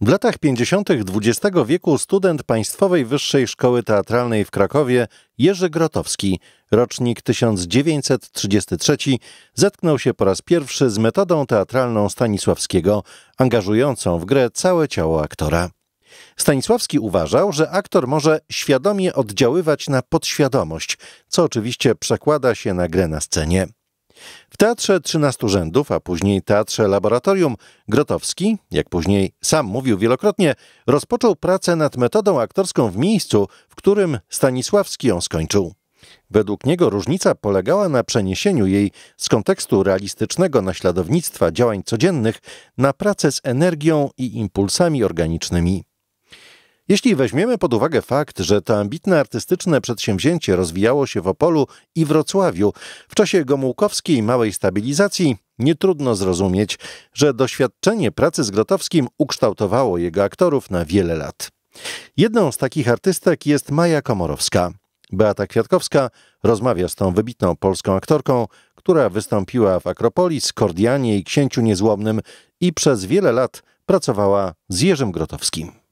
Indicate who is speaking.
Speaker 1: W latach 50. XX wieku student Państwowej Wyższej Szkoły Teatralnej w Krakowie Jerzy Grotowski, rocznik 1933, zetknął się po raz pierwszy z metodą teatralną Stanisławskiego, angażującą w grę całe ciało aktora. Stanisławski uważał, że aktor może świadomie oddziaływać na podświadomość, co oczywiście przekłada się na grę na scenie. W Teatrze 13 Rzędów, a później Teatrze Laboratorium Grotowski, jak później sam mówił wielokrotnie, rozpoczął pracę nad metodą aktorską w miejscu, w którym Stanisławski ją skończył. Według niego różnica polegała na przeniesieniu jej z kontekstu realistycznego naśladownictwa działań codziennych na pracę z energią i impulsami organicznymi. Jeśli weźmiemy pod uwagę fakt, że to ambitne artystyczne przedsięwzięcie rozwijało się w Opolu i Wrocławiu w czasie gomułkowskiej małej stabilizacji, nie trudno zrozumieć, że doświadczenie pracy z Grotowskim ukształtowało jego aktorów na wiele lat. Jedną z takich artystek jest Maja Komorowska. Beata Kwiatkowska rozmawia z tą wybitną polską aktorką, która wystąpiła w Akropolis, Kordianie i Księciu Niezłomnym i przez wiele lat pracowała z Jerzym Grotowskim.